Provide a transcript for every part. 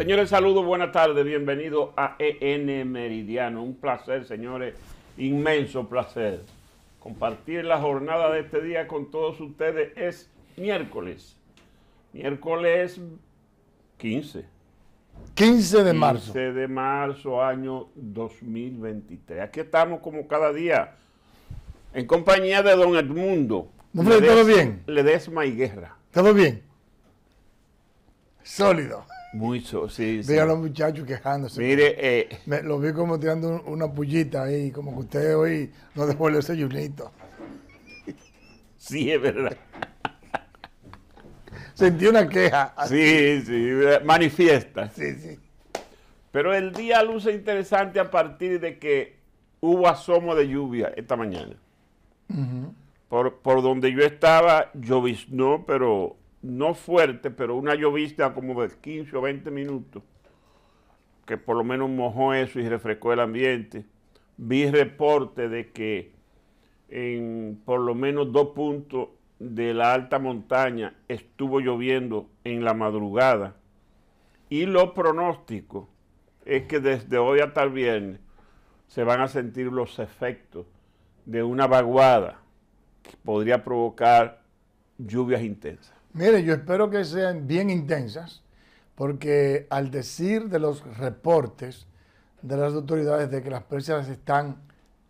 Señores, saludos, buenas tardes, bienvenidos a EN Meridiano. Un placer, señores, inmenso placer. Compartir la jornada de este día con todos ustedes es miércoles. Miércoles 15. 15 de marzo. 15 de marzo, año 2023. Aquí estamos como cada día, en compañía de don Edmundo. ¿todo bien? Ledesma y Guerra. ¿Todo bien? Sólido. Mucho, sí, sí. a los muchachos quejándose. Mire, eh, me, lo vi como tirando una pullita ahí, como que ustedes hoy no desvuelven ese yunito. Sí, es verdad. Sentí una queja. Sí, sí, eh, manifiesta. Sí, sí. Pero el día luce interesante a partir de que hubo asomo de lluvia esta mañana. por, por donde yo estaba lloviznó, pero no fuerte, pero una llovista como de 15 o 20 minutos, que por lo menos mojó eso y refrescó el ambiente. Vi reporte de que en por lo menos dos puntos de la alta montaña estuvo lloviendo en la madrugada. Y lo pronóstico es que desde hoy hasta el viernes se van a sentir los efectos de una vaguada que podría provocar lluvias intensas. Mire, yo espero que sean bien intensas, porque al decir de los reportes de las autoridades de que las presas están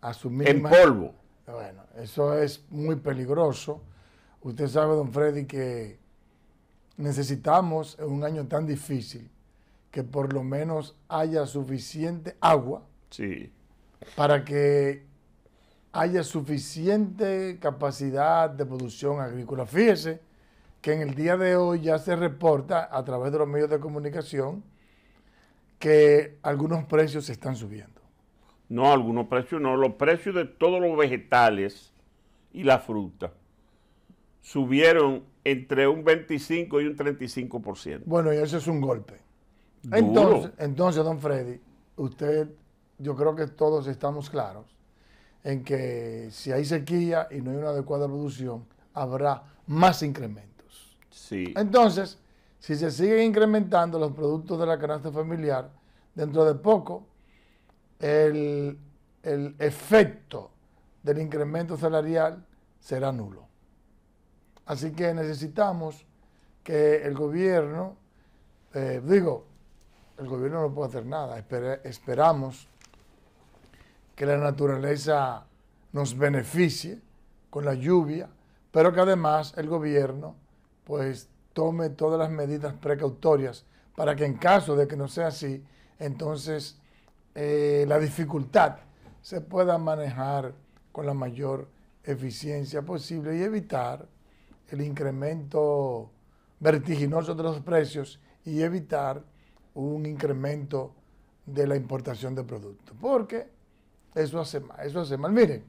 a su En polvo. Bueno, eso es muy peligroso. Usted sabe, don Freddy, que necesitamos en un año tan difícil que por lo menos haya suficiente agua para que haya suficiente capacidad de producción agrícola. Fíjese que en el día de hoy ya se reporta a través de los medios de comunicación que algunos precios se están subiendo. No, algunos precios no, los precios de todos los vegetales y la fruta subieron entre un 25 y un 35%. Bueno, y eso es un golpe. Entonces, entonces, don Freddy, usted, yo creo que todos estamos claros en que si hay sequía y no hay una adecuada producción, habrá más incremento. Entonces, si se siguen incrementando los productos de la canasta familiar, dentro de poco el, efecto del incremento salarial será nulo. Así que necesitamos que el gobierno, eh, digo, el gobierno no puede hacer nada, esperamos que la naturaleza nos beneficie con la lluvia, pero que además el gobierno pues tome todas las medidas precautorias para que en caso de que no sea así, entonces eh, la dificultad se pueda manejar con la mayor eficiencia posible y evitar el incremento vertiginoso de los precios y evitar un incremento de la importación de productos, porque eso hace mal, eso hace mal. Miren,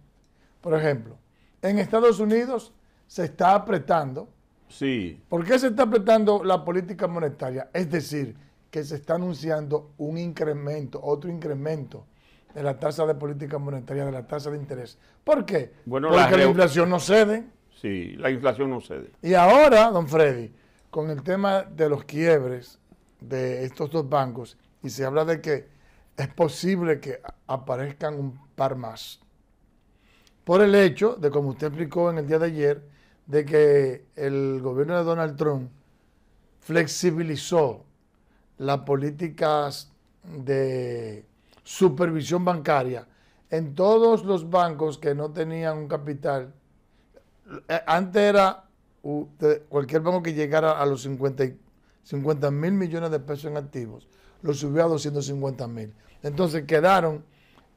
por ejemplo, en Estados Unidos se está apretando Sí. ¿Por qué se está apretando la política monetaria? Es decir, que se está anunciando un incremento, otro incremento de la tasa de política monetaria, de la tasa de interés. ¿Por qué? Porque la, la inflación no cede. Sí, la inflación no cede. Y ahora, don Freddy, con el tema de los quiebres de estos dos bancos, y se habla de que es posible que aparezcan un par más. Por el hecho de, como usted explicó en el día de ayer, de que el gobierno de Donald Trump flexibilizó las políticas de supervisión bancaria en todos los bancos que no tenían un capital. Eh, antes era cualquier banco que llegara a los 50, mil millones de pesos en activos, lo subió a 250 mil. Entonces quedaron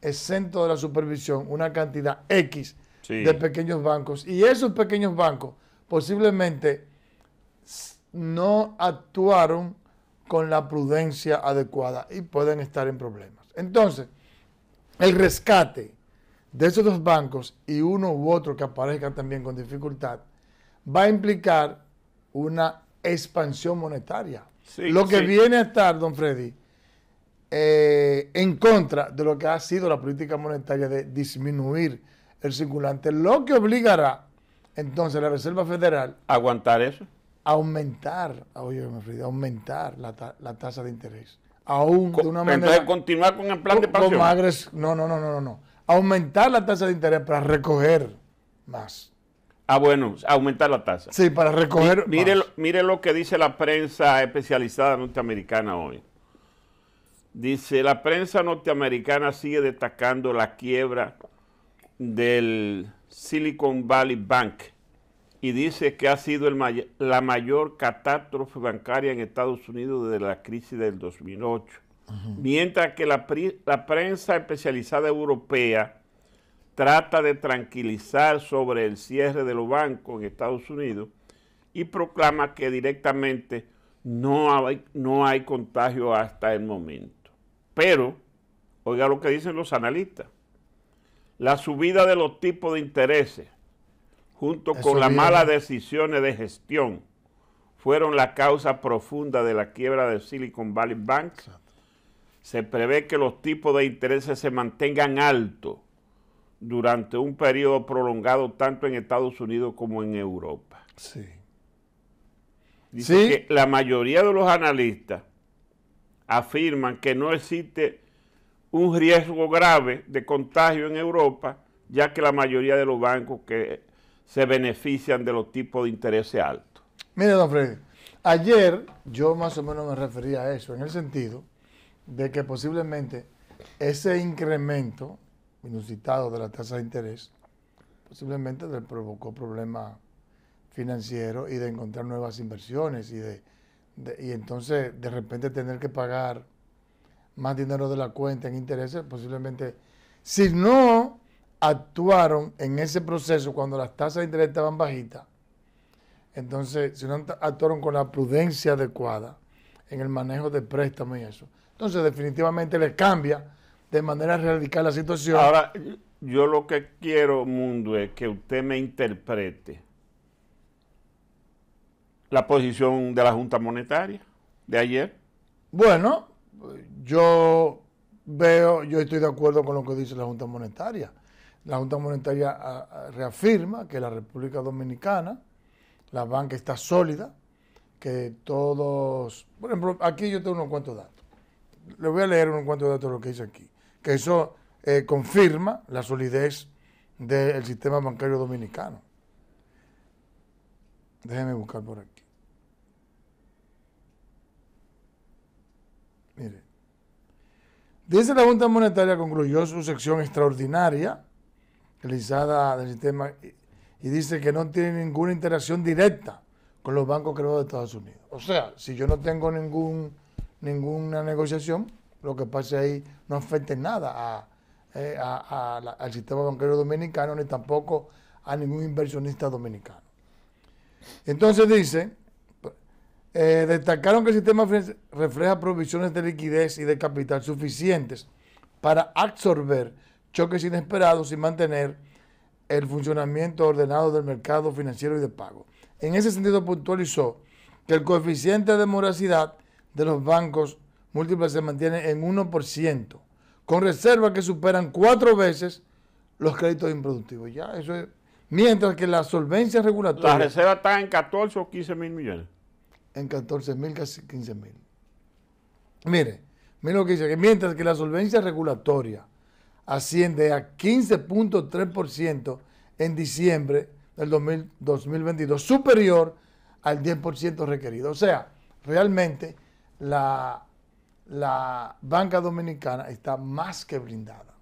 exentos de la supervisión una cantidad X de pequeños bancos. Y esos pequeños bancos posiblemente no actuaron con la prudencia adecuada y pueden estar en problemas. Entonces, el rescate de esos dos bancos y uno u otro que aparezca también con dificultad va a implicar una expansión monetaria. lo que viene a estar, don Freddy, eh, en contra de lo que ha sido la política monetaria de disminuir el circulante, lo que obligará entonces la Reserva Federal aguantar eso. A aumentar, ah, oye, aumentar la, la, tasa de interés. Aún de una manera. Entonces continuar con el plan de pasión. no, no, no, no, no. Aumentar la tasa de interés para recoger más. Ah, bueno, aumentar la tasa. Sí, para recoger. mire, más. mire lo que dice la prensa especializada norteamericana hoy. Dice, la prensa norteamericana sigue destacando la quiebra del Silicon Valley Bank y dice que ha sido la mayor catástrofe bancaria en Estados Unidos desde la crisis del 2008. Mientras que la, prensa especializada europea trata de tranquilizar sobre el cierre de los bancos en Estados Unidos y proclama que directamente no hay contagio hasta el momento. Pero, oiga lo que dicen los analistas, la subida de los tipos de intereses, junto con las malas decisiones de gestión, fueron la causa profunda de la quiebra de Silicon Valley Bank. Se prevé que los tipos de intereses se mantengan altos durante un periodo prolongado tanto en Estados Unidos como en Europa. Sí. Dice que la mayoría de los analistas afirman que no existe un riesgo grave de contagio en Europa, ya que la mayoría de los bancos que se benefician de los tipos de interés altos. Mire, don Freddy, ayer yo más o menos me refería a eso, en el sentido de que posiblemente ese incremento inusitado de la tasa de interés posiblemente le provocó problemas financieros y de encontrar nuevas inversiones y de, y entonces de repente tener que pagar más dinero de la cuenta en intereses, posiblemente. Si no actuaron en ese proceso cuando las tasas de interés estaban bajitas, entonces, si no actuaron con la prudencia adecuada en el manejo de préstamos y eso, entonces definitivamente les cambia de manera radical la situación. Ahora, yo lo que quiero, Mundo, es que usted me interprete la posición de la Junta Monetaria de ayer. Bueno, yo veo, yo estoy de acuerdo con lo que dice la Junta Monetaria. La Junta Monetaria ah, ah, reafirma que la República Dominicana, la banca está sólida, que todos, por ejemplo, aquí yo tengo unos cuantos datos. Le voy a leer unos cuantos datos de lo que dice aquí, que eso eh, confirma la solidez del sistema bancario dominicano. Déjenme buscar por aquí. Mire, dice la Junta Monetaria concluyó su sección extraordinaria realizada del sistema y dice que no tiene ninguna interacción directa con los bancos creados de Estados Unidos. O sea, si yo no tengo ningún, ninguna negociación, lo que pase ahí no afecta nada eh, al sistema bancario dominicano ni tampoco a ningún inversionista dominicano. Entonces dice eh, destacaron que el sistema refleja provisiones de liquidez y de capital suficientes para absorber choques inesperados y mantener el funcionamiento ordenado del mercado financiero y de pago. En ese sentido puntualizó que el coeficiente de morosidad de los bancos múltiples se mantiene en 1%, con reservas que superan cuatro veces los créditos improductivos. Mientras que la solvencia regulatoria... La reserva está en 14 o 15 mil millones en 14 mil, casi 15 mil. Mire, mire lo que dice, que mientras que la solvencia regulatoria asciende a 15.3% en diciembre del 2022, superior al 10% requerido. O sea, realmente la, la banca dominicana está más que blindada,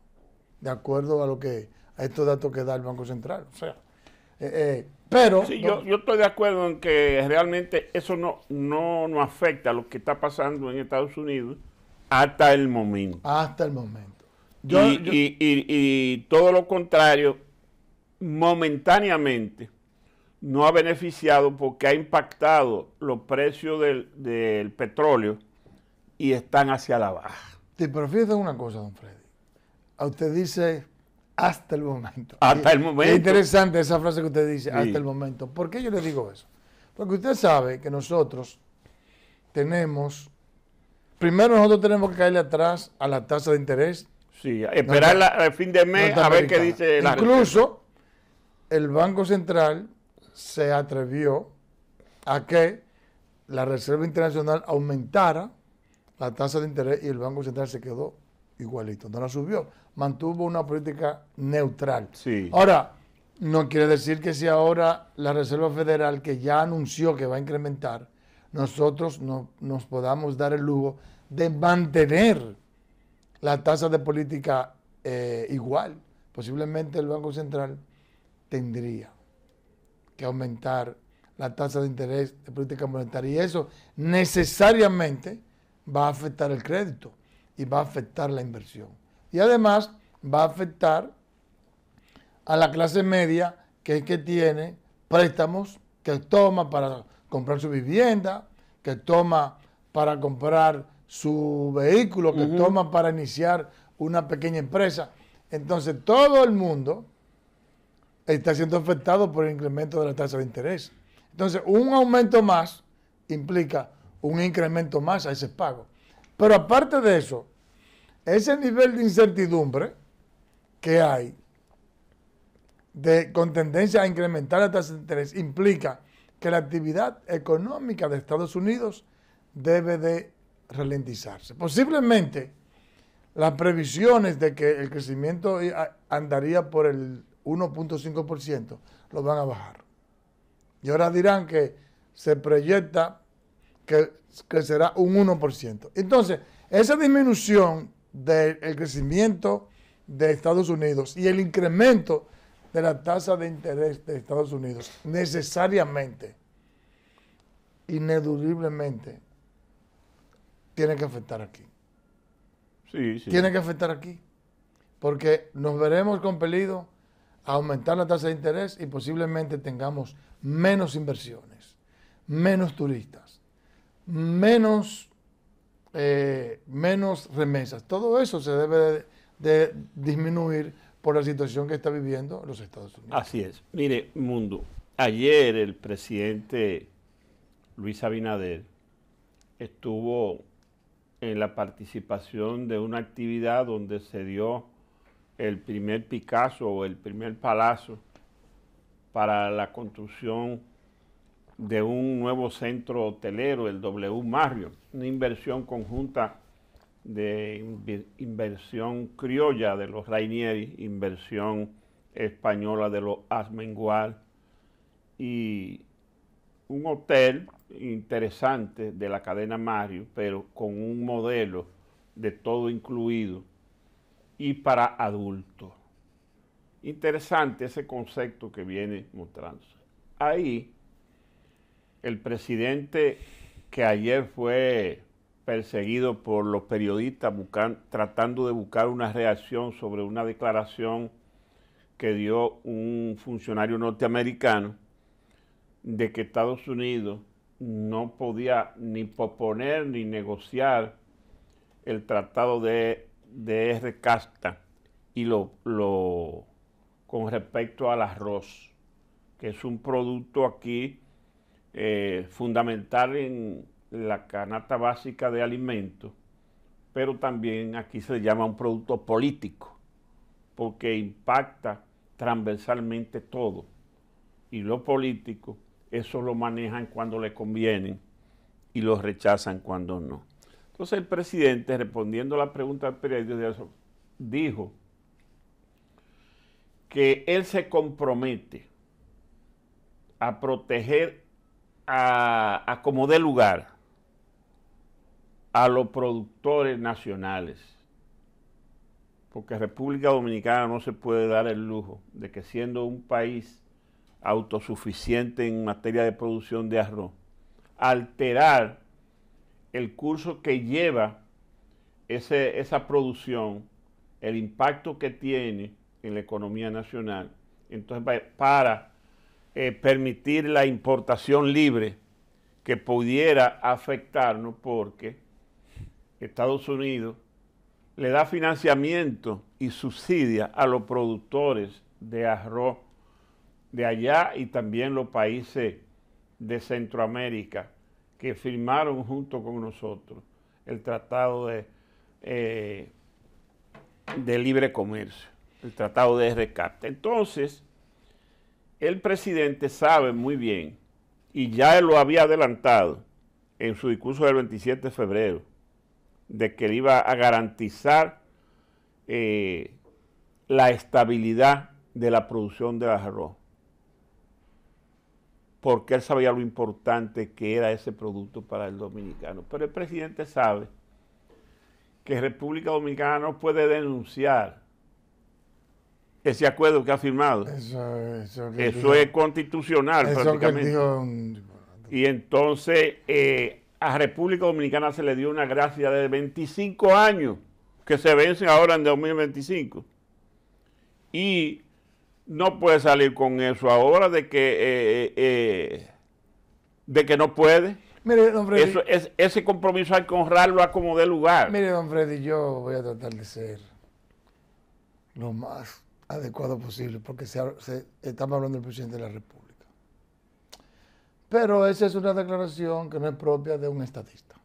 de acuerdo a lo que a estos datos que da el Banco Central. O sea, eh, eh yo, yo, estoy de acuerdo en que realmente eso no, no, afecta a lo que está pasando en Estados Unidos hasta el momento. Hasta el momento. y, todo lo contrario, momentáneamente no ha beneficiado porque ha impactado los precios del, petróleo y están hacia la baja. Sí, pero fíjate una cosa, don Freddy. A usted dice hasta el momento. Hasta el momento. Es interesante esa frase que usted dice, hasta el momento. ¿Por qué yo le digo eso? Porque usted sabe que nosotros tenemos, primero nosotros tenemos que caerle atrás a la tasa de interés. Sí, esperar el fin de mes a ver qué dice la Incluso el Banco Central se atrevió a que la Reserva Internacional aumentara la tasa de interés y el Banco Central se quedó igualito, no la subió, mantuvo una política neutral. Ahora, no quiere decir que si ahora la Reserva Federal, que ya anunció que va a incrementar, nosotros nos podamos dar el lujo de mantener la tasa de política eh, igual. Posiblemente el Banco Central tendría que aumentar la tasa de interés de política monetaria y eso necesariamente va a afectar el crédito y va a afectar la inversión. Y además va a afectar a la clase media que es que tiene préstamos que toma para comprar su vivienda, que toma para comprar su vehículo, que toma para iniciar una pequeña empresa. Entonces todo el mundo está siendo afectado por el incremento de la tasa de interés. Entonces un aumento más implica un incremento más a ese pago. Pero aparte de eso, ese nivel de incertidumbre que hay de, con tendencia a incrementar la tasa de interés implica que la actividad económica de Estados Unidos debe de ralentizarse. Posiblemente las previsiones de que el crecimiento andaría por el 1.5% lo van a bajar. Y ahora dirán que se proyecta que crecerá un 1%. Entonces, esa disminución del crecimiento de Estados Unidos y el incremento de la tasa de interés de Estados Unidos necesariamente, ineludiblemente, tiene que afectar aquí. sí. Tiene que afectar aquí. Porque nos veremos compelidos a aumentar la tasa de interés y posiblemente tengamos menos inversiones, menos turistas menos, eh, menos remesas. Todo eso se debe de, disminuir por la situación que está viviendo los Estados Unidos. Así es. Mire, mundo, ayer el presidente Luis Abinader estuvo en la participación de una actividad donde se dio el primer Picasso o el primer palazo para la construcción de un nuevo centro hotelero, el W Mario, una inversión conjunta de inversión criolla de los Rainieri, inversión española de los Asmengual y un hotel interesante de la cadena Mario, pero con un modelo de todo incluido y para adultos. Interesante ese concepto que viene mostrando. Ahí el presidente que ayer fue perseguido por los periodistas tratando de buscar una reacción sobre una declaración que dio un funcionario norteamericano de que Estados Unidos no podía ni proponer ni negociar el tratado de, de R. Casta y lo, lo con respecto al arroz, que es un producto aquí eh, fundamental en la canasta básica de alimentos, pero también aquí se llama un producto político, porque impacta transversalmente todo. Y lo político, eso lo manejan cuando le conviene y lo rechazan cuando no. Entonces el presidente, respondiendo a la pregunta del periodista dijo que él se compromete a proteger a, como dé lugar a los productores nacionales, porque República Dominicana no se puede dar el lujo de que siendo un país autosuficiente en materia de producción de arroz, alterar el curso que lleva esa producción, el impacto que tiene en la economía nacional, entonces para eh, permitir la importación libre que pudiera afectarnos porque Estados Unidos le da financiamiento y subsidia a los productores de arroz de allá y también los países de Centroamérica que firmaron junto con nosotros el Tratado de, eh, de Libre Comercio, el Tratado de Rescate. Entonces, el presidente sabe muy bien, y ya lo había adelantado en su discurso del 27 de febrero, de que él iba a garantizar eh, la estabilidad de la producción de arroz, porque él sabía lo importante que era ese producto para el dominicano. Pero el presidente sabe que República Dominicana no puede denunciar ese acuerdo que ha firmado. Eso, es constitucional Y entonces eh, a República Dominicana se le dio una gracia de 25 años que se vencen ahora en 2025. Y no puede salir con eso ahora de que, eh, eh, de que no puede. ese compromiso hay que honrarlo a como de lugar. Mire, don Freddy, yo voy a tratar de ser lo más adecuado posible, porque se, estamos hablando del presidente de la República. Pero esa es una declaración que no es propia de un estadista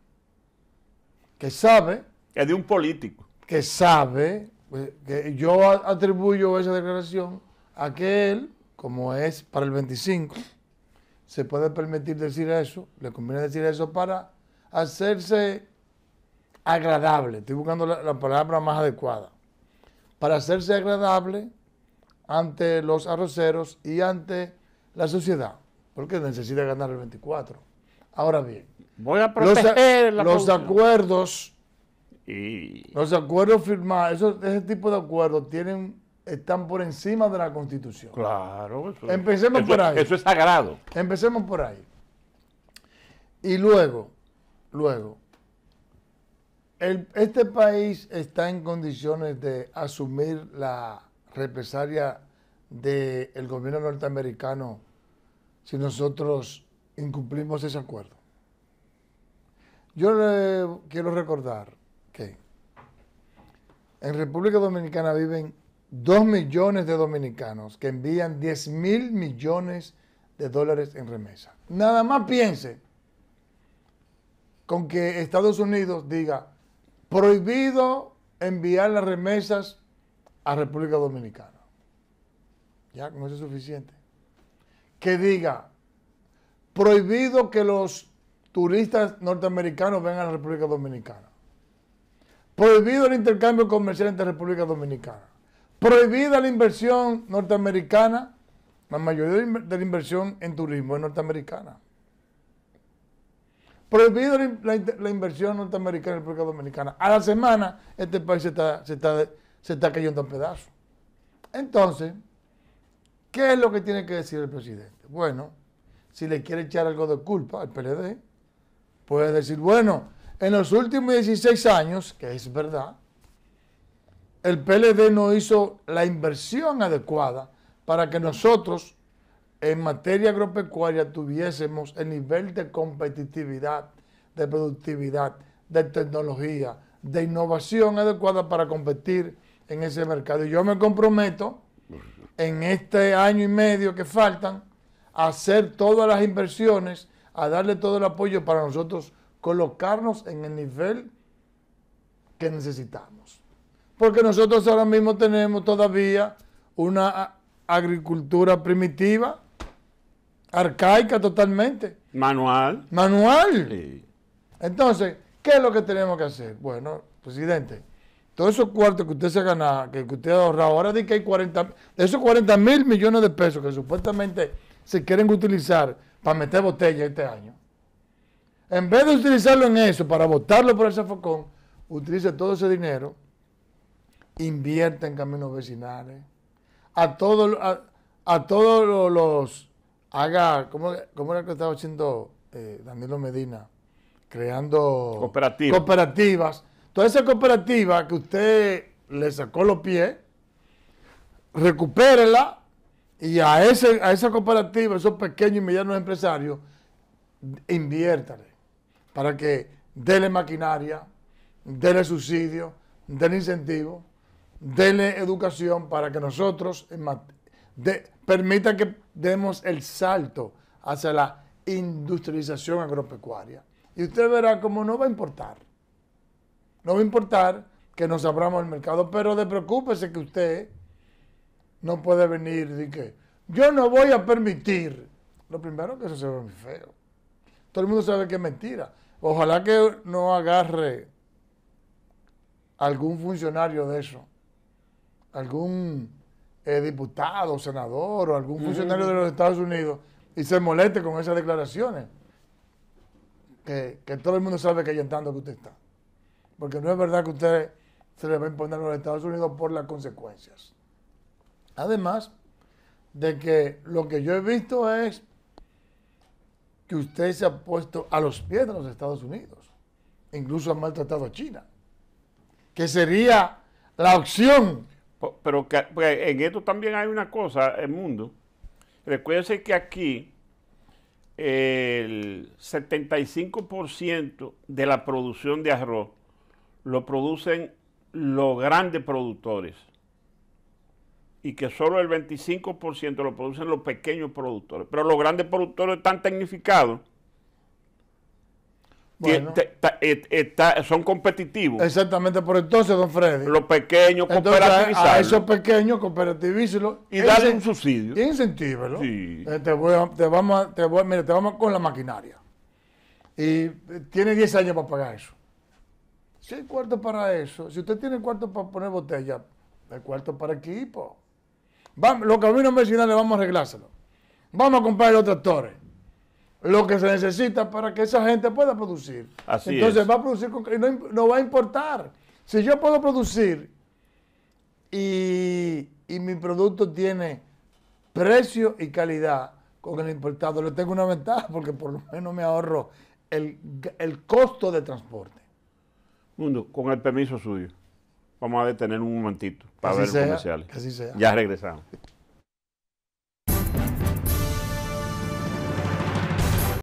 que sabe... Es de un político. Que sabe, pues, que yo atribuyo esa declaración a que él, como es para el 25, se puede permitir decir eso, le conviene decir eso para hacerse agradable, estoy buscando la palabra más adecuada para hacerse agradable ante los arroceros y ante la sociedad, porque necesita ganar el 24. Ahora bien, Voy a los, acuerdos, y... los acuerdos firmados, ese tipo de acuerdos tienen están por encima de la Constitución. Claro. Eso, Empecemos por ahí. Eso es sagrado. Empecemos por ahí. Y luego, luego, este país está en condiciones de asumir la represalia del gobierno norteamericano si nosotros incumplimos ese acuerdo. Yo quiero recordar que en República Dominicana viven 2 millones de dominicanos que envían 10 mil millones de dólares en remesa. Nada más piense con que Estados Unidos diga prohibido enviar las remesas a República Dominicana. Ya, no es suficiente. Que diga, prohibido que los turistas norteamericanos vengan a la República Dominicana. Prohibido el intercambio comercial entre República Dominicana. Prohibida la inversión norteamericana. La mayoría de la inversión en turismo es norteamericana. prohibido la, inversión norteamericana en República Dominicana. A la semana este país se está se está cayendo en pedazos. Entonces, ¿qué es lo que tiene que decir el presidente? Bueno, si le quiere echar algo de culpa al PLD, puede decir, bueno, en los últimos 16 años, que es verdad, el PLD no hizo la inversión adecuada para que nosotros en materia agropecuaria tuviésemos el nivel de competitividad, de productividad, de tecnología, de innovación adecuada para competir en ese mercado. Y yo me comprometo en este año y medio que faltan a hacer todas las inversiones, a darle todo el apoyo para nosotros colocarnos en el nivel que necesitamos. Porque nosotros ahora mismo tenemos todavía una agricultura primitiva, arcaica totalmente. Manual. Manual. Entonces, ¿qué es lo que tenemos que hacer? Bueno, presidente, todos esos cuartos que usted se ha ganado, que usted ha ahorrado, ahora de que hay 40, esos 40 mil millones de pesos que supuestamente se quieren utilizar para meter botella este año, en vez de utilizarlo en eso, para votarlo por el focón, utilice todo ese dinero, invierte en caminos vecinales, a todos a, todos los, haga, ¿cómo, ¿cómo, era que estaba haciendo eh, Danilo Medina? Creando cooperativas Toda esa cooperativa que usted le sacó los pies, recupérela y a, ese, a esa cooperativa, esos pequeños y medianos empresarios, inviértale para que dele maquinaria, dele subsidio, dele incentivo, dele educación para que nosotros permita que demos el salto hacia la industrialización agropecuaria. Y usted verá cómo no va a importar no va a importar que nos abramos el mercado, pero de preocúpese que usted no puede venir de que yo no voy a permitir. Lo primero que eso se ve muy feo. Todo el mundo sabe que es mentira. Ojalá que no agarre algún funcionario de eso, algún eh, diputado, senador o algún funcionario de los Estados Unidos y se moleste con esas declaraciones. Que, todo el mundo sabe que hay tanto que usted está porque no es verdad que usted se le va a imponer a los Estados Unidos por las consecuencias. Además de que lo que yo he visto es que usted se ha puesto a los pies de los Estados Unidos, incluso ha maltratado a China, que sería la opción. Pero en esto también hay una cosa, el mundo. Recuérdese que aquí el 75% de la producción de arroz lo producen los grandes productores y que solo el 25% lo producen los pequeños productores. Pero los grandes productores están tecnificados. Bueno. E- son competitivos. Exactamente, por entonces, don Freddy. Los pequeños entonces, A esos pequeños cooperativizarlos Y darle un subsidio. Eh, y te, vamos te te vamos con la maquinaria. Y eh, tiene 10 años para pagar eso. Si hay cuarto para eso, si usted tiene cuarto para poner botella, hay cuarto para equipo. Vamos, lo que vamos a arreglárselo. Vamos a comprar los tractores. lo que se necesita para que esa gente pueda producir. Así Entonces va a producir con, no, va a importar. Si yo puedo producir y, mi producto tiene precio y calidad con el importado, le tengo una ventaja porque por lo menos me ahorro el costo de transporte. Mundo, con el permiso suyo, vamos a detener un momentito para ver los comerciales. Ya regresamos.